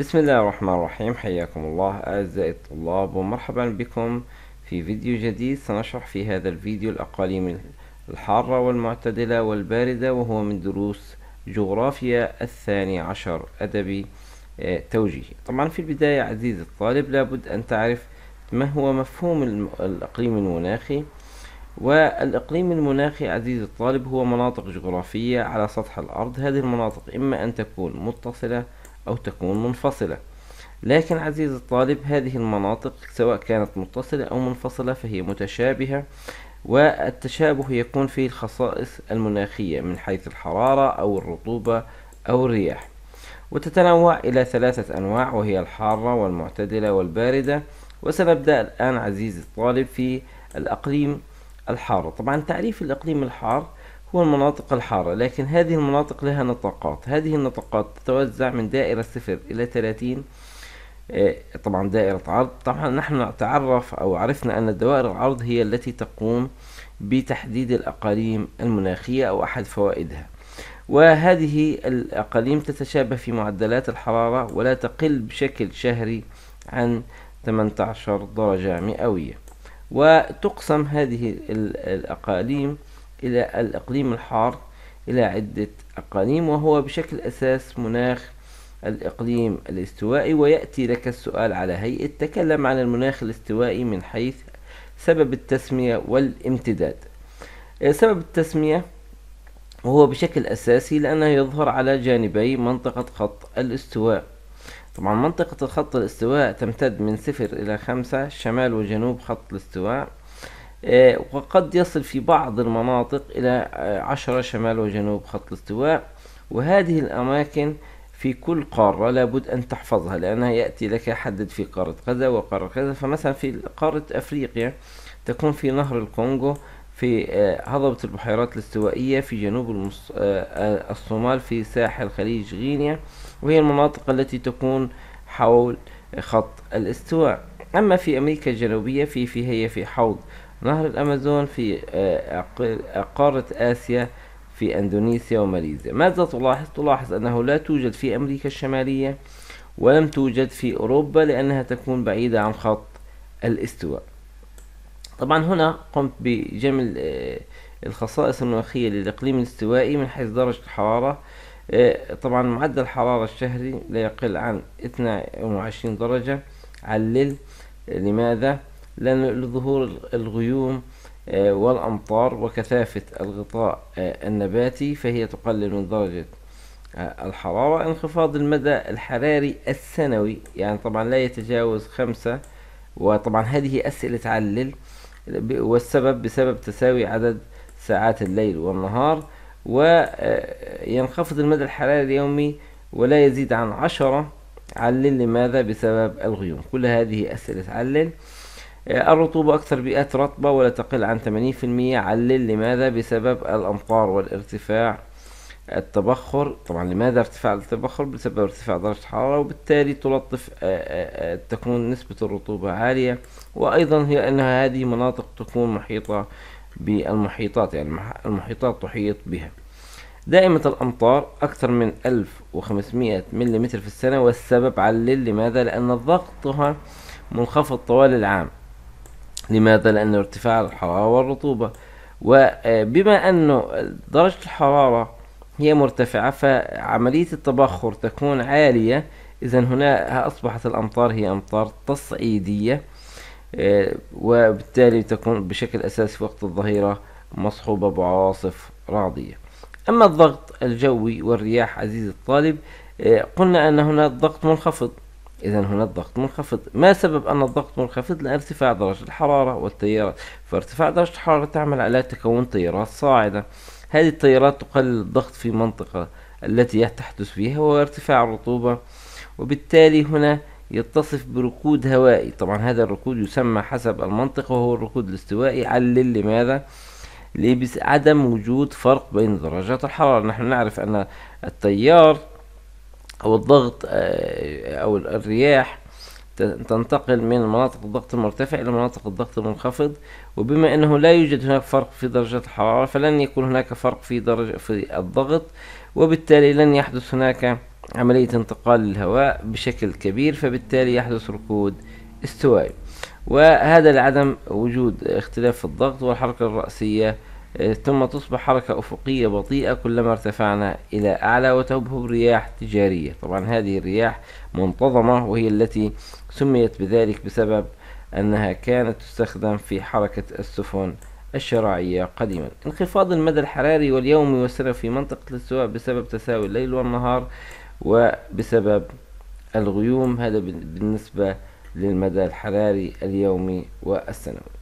بسم الله الرحمن الرحيم حياكم الله أعزائي الطلاب ومرحبا بكم في فيديو جديد سنشرح في هذا الفيديو الأقاليم الحارة والمعتدلة والباردة وهو من دروس جغرافيا الثاني عشر أدبي آه، توجيهي طبعا في البداية عزيزي الطالب لابد أن تعرف ما هو مفهوم الإقليم المناخي والإقليم المناخي عزيزي الطالب هو مناطق جغرافية على سطح الأرض هذه المناطق إما أن تكون متصلة أو تكون منفصلة لكن عزيزي الطالب هذه المناطق سواء كانت متصلة أو منفصلة فهي متشابهة والتشابه يكون في الخصائص المناخية من حيث الحرارة أو الرطوبة أو الرياح وتتنوع إلى ثلاثة أنواع وهي الحارة والمعتدلة والباردة وسنبدأ الآن عزيزي الطالب في الأقليم الحار طبعا تعريف الإقليم الحار هو المناطق الحارة لكن هذه المناطق لها نطاقات هذه النطاقات تتوزع من دائرة صفر إلى ثلاثين آه، طبعا دائرة عرض طبعا نحن تعرف أو عرفنا أن دوائر العرض هي التي تقوم بتحديد الأقاليم المناخية أو أحد فوائدها وهذه الأقاليم تتشابه في معدلات الحرارة ولا تقل بشكل شهري عن 18 درجة مئوية وتقسم هذه الأقاليم إلى الإقليم الحار إلى عدة أقاليم وهو بشكل أساس مناخ الإقليم الاستوائي ويأتي لك السؤال على هيئة تكلم عن المناخ الاستوائي من حيث سبب التسمية والامتداد آه، سبب التسمية وهو بشكل أساسي لأنه يظهر على جانبي منطقة خط الاستواء طبعا منطقة خط الاستواء تمتد من صفر إلى خمسة شمال وجنوب خط الاستواء آه، وقد يصل في بعض المناطق إلى آه، عشرة شمال وجنوب خط الاستواء وهذه الأماكن في كل قارة لابد أن تحفظها لأنها يأتي لك حدد في قارة كذا وقارة كذا فمثلا في قارة أفريقيا تكون في نهر الكونغو في آه، هضبة البحيرات الاستوائية في جنوب الصومال في ساحل خليج غينيا وهي المناطق التي تكون حول خط الاستواء أما في أمريكا الجنوبية في في هي في حوض نهر الأمازون في آه، قارة آسيا في أندونيسيا وماليزيا ماذا تلاحظ؟ تلاحظ أنه لا توجد في أمريكا الشمالية ولم توجد في أوروبا لأنها تكون بعيدة عن خط الاستواء طبعا هنا قمت بجمل آه، الخصائص المناخية للإقليم الاستوائي من حيث درجة الحرارة آه، طبعا معدل الحرارة الشهري لا يقل عن 22 درجة علل لماذا؟ لظهور الغيوم آه، والأمطار وكثافة الغطاء آه، النباتي فهي تقلل من درجة آه، الحرارة انخفاض المدى الحراري السنوي يعني طبعا لا يتجاوز خمسة وطبعا هذه أسئلة تعلل والسبب بسبب تساوي عدد ساعات الليل والنهار وينخفض المدى الحراري اليومي ولا يزيد عن عشرة علل لماذا بسبب الغيوم كل هذه أسئلة علل آه، الرطوبة أكثر بيئات رطبة ولا تقل عن 80% علل لماذا بسبب الأمطار والارتفاع التبخر طبعا لماذا ارتفاع التبخر بسبب ارتفاع درجة الحرارة وبالتالي تلطف آه، آه، تكون نسبة الرطوبة عالية وأيضا هي أن هذه مناطق تكون محيطة بالمحيطات يعني المحيطات تحيط بها دائمة الأمطار أكثر من 1500 ملم في السنة والسبب علل لماذا لأن ضغطها منخفض طوال العام لماذا؟ لأن ارتفاع الحرارة والرطوبة وبما أنه درجة الحرارة هي مرتفعة فعملية التبخر تكون عالية إذا هنا أصبحت الأمطار هي أمطار تصعيدية آه، وبالتالي تكون بشكل أساسي في وقت الظهيرة مصحوبة بعواصف رعدية أما الضغط الجوي والرياح عزيزي الطالب آه، قلنا أن هنا الضغط منخفض إذا هنا الضغط منخفض ما سبب أن الضغط منخفض؟ لأن ارتفاع درجة الحرارة والتيارات فارتفاع درجة الحرارة تعمل على تكون تيارات صاعدة هذه التيارات تقلل الضغط في المنطقة التي تحدث فيها وارتفاع الرطوبة وبالتالي هنا يتصف بركود هوائي طبعا هذا الركود يسمى حسب المنطقة وهو الركود الاستوائي علل لماذا؟ لعدم وجود فرق بين درجات الحرارة نحن نعرف أن التيار أو الضغط آه، أو الرياح تنتقل من مناطق الضغط المرتفع إلى مناطق الضغط المنخفض وبما أنه لا يوجد هناك فرق في درجة الحرارة فلن يكون هناك فرق في درجة في الضغط وبالتالي لن يحدث هناك عملية انتقال للهواء بشكل كبير فبالتالي يحدث ركود استوائي وهذا لعدم وجود اختلاف في الضغط والحركة الرأسية إيه، ثم تصبح حركة أفقية بطيئة كلما ارتفعنا إلى أعلى وتبهر رياح تجارية طبعا هذه الرياح منتظمة وهي التي سميت بذلك بسبب أنها كانت تستخدم في حركة السفن الشراعية قديما انخفاض المدى الحراري واليومي والسنوي في منطقة الاستواء بسبب تساوي الليل والنهار وبسبب الغيوم هذا بالنسبة للمدى الحراري اليومي والسنوي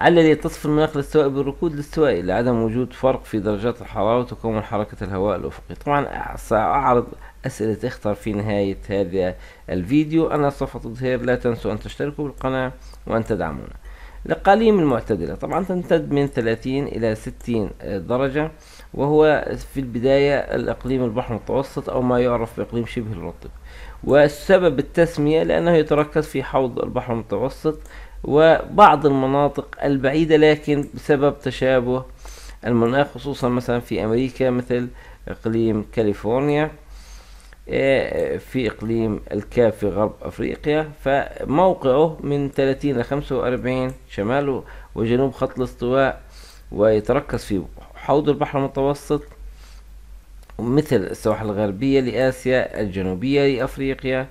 علل تصف المناخ الاستوائي بالركود الاستوائي لعدم وجود فرق في درجات الحرارة وتكون حركة الهواء الأفقي طبعا سأعرض أسئلة اختر في نهاية هذا الفيديو أنا صفة ظهير لا تنسوا أن تشتركوا بالقناة وأن تدعمونا الأقاليم المعتدلة طبعا تمتد من 30 إلى 60 درجة وهو في البداية الإقليم البحر المتوسط أو ما يعرف بإقليم شبه الرطب والسبب التسمية لأنه يتركز في حوض البحر المتوسط وبعض المناطق البعيدة لكن بسبب تشابه المناخ خصوصا مثلا في أمريكا مثل إقليم كاليفورنيا آه، في إقليم الكاف في غرب أفريقيا فموقعه من 30 إلى 45 شمال وجنوب خط الاستواء ويتركز في حوض البحر المتوسط مثل السواحل الغربية لآسيا الجنوبية لأفريقيا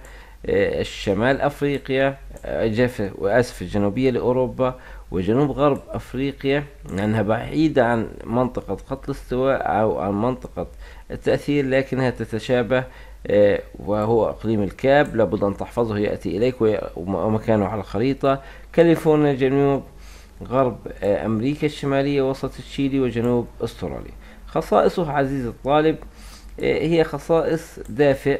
آه، الشمال افريقيا آه، واسف الجنوبيه لاوروبا وجنوب غرب افريقيا لانها بعيده عن منطقه خط الاستواء او عن منطقه التاثير لكنها تتشابه آه، وهو اقليم الكاب لابد ان تحفظه ياتي اليك ومكانه على الخريطه كاليفورنيا جنوب غرب امريكا الشماليه وسط تشيلي وجنوب استراليا خصائصه عزيز الطالب هي خصائص دافئ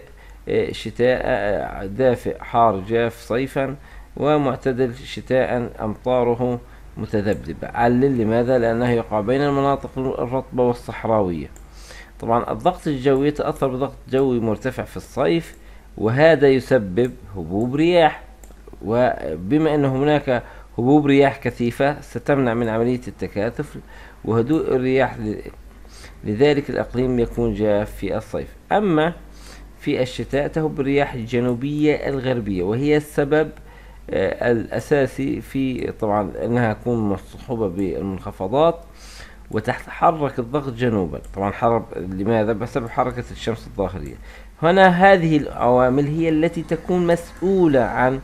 شتاء دافئ حار جاف صيفا ومعتدل شتاء أمطاره متذبذبة علل لماذا؟ لأنه يقع بين المناطق الرطبة والصحراوية طبعا الضغط الجوي يتأثر بضغط جوي مرتفع في الصيف وهذا يسبب هبوب رياح وبما أن هناك هبوب رياح كثيفة ستمنع من عملية التكاثف وهدوء الرياح لذلك الإقليم يكون جاف في الصيف أما في الشتاء تهب الرياح الجنوبية الغربية وهي السبب آه، الأساسي في طبعا أنها تكون مصحوبة بالمنخفضات وتتحرك الضغط جنوبا طبعا حرب لماذا بسبب حركة الشمس الظاهرية هنا هذه العوامل هي التي تكون مسؤولة عن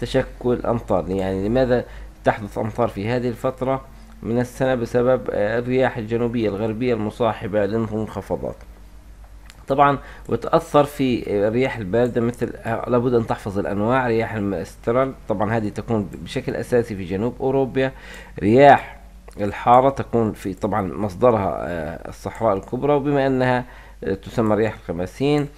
تشكل الأمطار يعني لماذا تحدث أمطار في هذه الفترة من السنة بسبب آه، الرياح الجنوبية الغربية المصاحبة للمنخفضات طبعا وتأثر في الرياح الباردة مثل لابد أن تحفظ الأنواع رياح الماسترال طبعا هذه تكون بشكل أساسي في جنوب أوروبا رياح الحارة تكون في طبعا مصدرها آه، الصحراء الكبرى وبما أنها آه، تسمى رياح الخماسين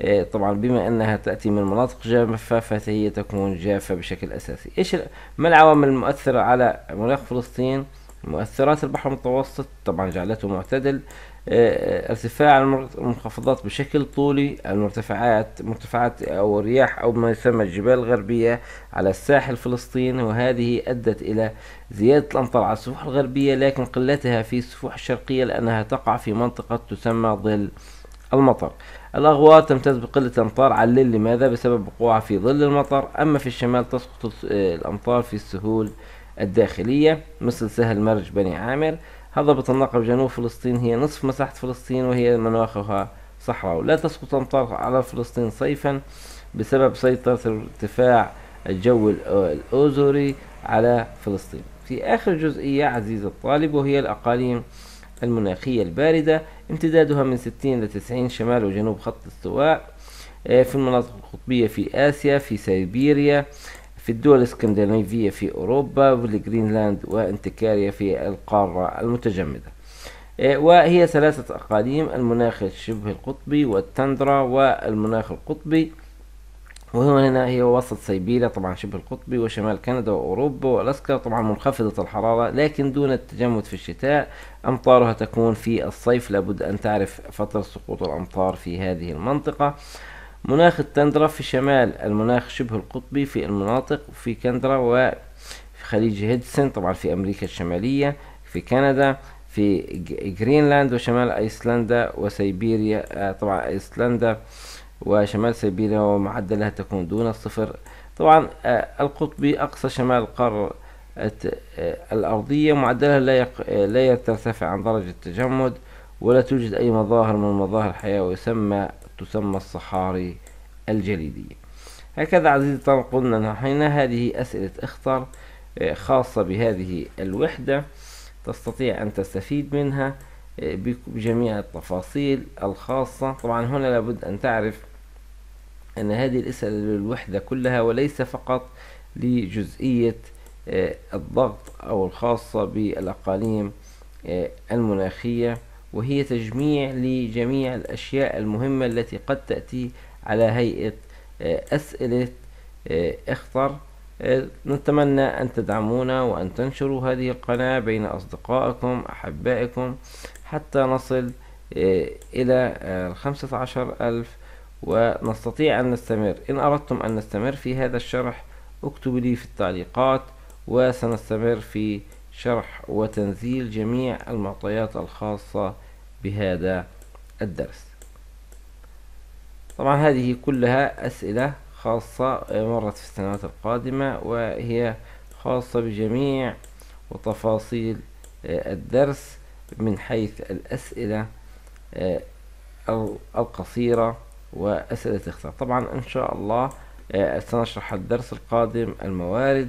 آه، طبعا بما انها تاتي من مناطق جافه فهي تكون جافه بشكل اساسي ايش ما العوامل المؤثره على مناخ فلسطين مؤثرات البحر المتوسط طبعا جعلته معتدل آه، آه، ارتفاع المنخفضات بشكل طولي المرتفعات مرتفعات او رياح او ما يسمى الجبال الغربيه على الساحل فلسطين وهذه ادت الى زياده الامطار على السفوح الغربيه لكن قلتها في السفوح الشرقيه لانها تقع في منطقه تسمى ظل المطر الأغوار تمتاز بقلة الأمطار على الليل لماذا؟ بسبب وقوعها في ظل المطر أما في الشمال تسقط آه، الأمطار في السهول الداخلية مثل سهل مرج بني عامر هضبة النقب جنوب فلسطين هي نصف مساحة فلسطين وهي مناخها صحراء لا تسقط أمطار على فلسطين صيفا بسبب سيطرة ارتفاع الجو الأوزوري على فلسطين في آخر جزئية عزيز الطالب وهي الأقاليم المناخية الباردة امتدادها من 60 إلى 90 شمال وجنوب خط استواء آه، في المناطق القطبية في آسيا في سيبيريا في الدول الاسكندنافية في أوروبا والجرينلاند وانتكاريا في القارة المتجمدة آه، وهي ثلاثة أقاليم المناخ الشبه القطبي والتندرا والمناخ القطبي وهنا هي وسط سيبيريا طبعا شبه القطبي وشمال كندا وأوروبا وألاسكا طبعا منخفضة الحرارة لكن دون التجمد في الشتاء أمطارها تكون في الصيف لابد أن تعرف فترة سقوط الأمطار في هذه المنطقة مناخ التندرا في شمال المناخ شبه القطبي في المناطق في كندرا وفي خليج هيدسون طبعا في أمريكا الشمالية في كندا في جرينلاند وشمال أيسلندا وسيبيريا آه، طبعا أيسلندا وشمال سيبيريا ومعدلها تكون دون الصفر طبعا آه، القطبي أقصى شمال القارة آه، الأرضية معدلها لا يق... لا ترتفع عن درجة التجمد ولا توجد أي مظاهر من مظاهر الحياة ويسمى تسمى الصحاري الجليدية هكذا عزيزي طبعا قلنا نحينا هذه أسئلة اختر آه، خاصة بهذه الوحدة تستطيع أن تستفيد منها آه، بجميع التفاصيل الخاصة طبعا هنا لابد أن تعرف أن هذه الأسئلة للوحدة كلها وليس فقط لجزئية آه، الضغط أو الخاصة بالأقاليم المناخية وهي تجميع لجميع الأشياء المهمة التي قد تأتي على هيئة آه، أسئلة آه، اختر آه، نتمنى أن تدعمونا وأن تنشروا هذه القناة بين أصدقائكم أحبائكم حتى نصل إلى الخمسة عشر ألف ونستطيع أن نستمر إن أردتم أن نستمر في هذا الشرح اكتبوا لي في التعليقات وسنستمر في شرح وتنزيل جميع المعطيات الخاصة بهذا الدرس طبعا هذه كلها أسئلة خاصة مرت في السنوات القادمة وهي خاصة بجميع وتفاصيل آه، الدرس من حيث الأسئلة آه، القصيرة وأسئلة اختيار طبعا إن شاء الله آه، سنشرح الدرس القادم الموارد